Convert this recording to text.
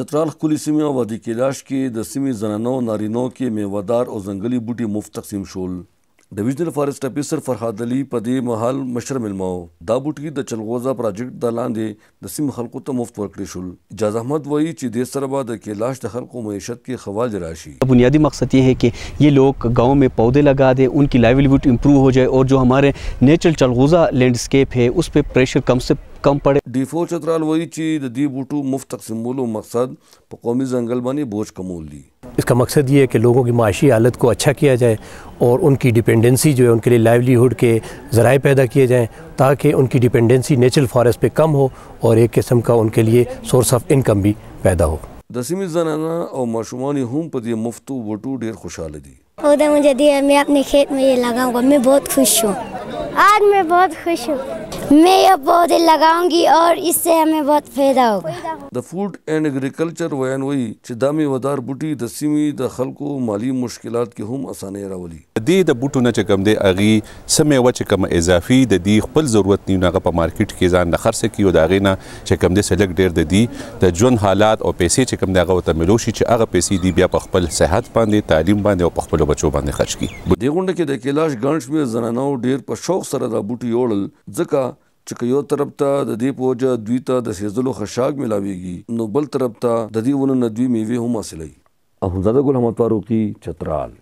چترال خولي سیمه وادي کلاش کې د سیمه زنانو نارینو کې میوادار او ځنګلي بوټي مفت تقسیم شول ډیویژنل فارسټ افیسر فرهاد علي په دې محل مشر ملمو دا بوټي د چلغوزا پروجیکټ د لاندې د سیمه خلکو ته مفت ورکړي شول اجازه احمد وایي چې د سره بعد کلاش د خلکو معیشت کې خوال راشي بنیادی مقصد یہ ہے کہ یہ لوگ گاؤں میں پودے لگا دیں ان کی لائیولیہڈ امپروو ہو جائے اور جو ہمارے نیچرل چلغوزا لینڈسکیپ ہے اس پہ پریشر کم سے کم پڑے د فو چترال وایي چې د دې بوټو مفت تقسیمولو مقصد په قومي ځنګل باندې بوج इसका मकसद ये है कि लोगों की माशी हालत को अच्छा किया जाए और उनकी डिपेंडेंसी जो है उनके लिए लाइवलीहुड के ज़राए पैदा किए जाएँ ताकि उनकी डिपेंडेंसी नेचुरल फॉरेस्ट पर कम हो और एक किस्म का उनके लिए सोर्स ऑफ इनकम भी पैदा हो दसवीं जनाना और मशुमानी हूँ पर यह मुफ्त वटू ढेर खुशहाल दी मुझे दिया मैं अपने खेत में ये लगाऊंगा मैं बहुत खुश हूँ आज मैं बहुत खुश हूँ मैं यह पौधे लगाऊंगी और इससे हमें बहुत फायदा होगा द फूड एंड एग्रीकल्चर वैन वही चिदामी वदार बुटी दसीमी द खलको माली मुश्किल की हम आसानी रावली دې د بوټو نه چې کم دی اغي سمې و چې کم اضافي د دې خپل ضرورت نیو نه په مارکیټ کې ځان د خرڅ کیو دا غي نه چې کم دی سلګ ډېر د دې د ژوند حالات او پیسې چې کم دی هغه ته ملوشي چې هغه پیسې دی بیا په خپل صحت باندې تعلیم باندې او په خپل بچو باندې خرج کی دې غونډه کې د کلاش ګنډ شمیر زنانو ډېر په شوق سره د بوټي یوړل ځکه چې یو طرف ته د دې پوجا دوی ته د سیزلو خشاک ملاويږي نو بل طرف ته د دې ونه ندوی میوه هم حاصلې احمدزاده ګل احمد فاروقی چترال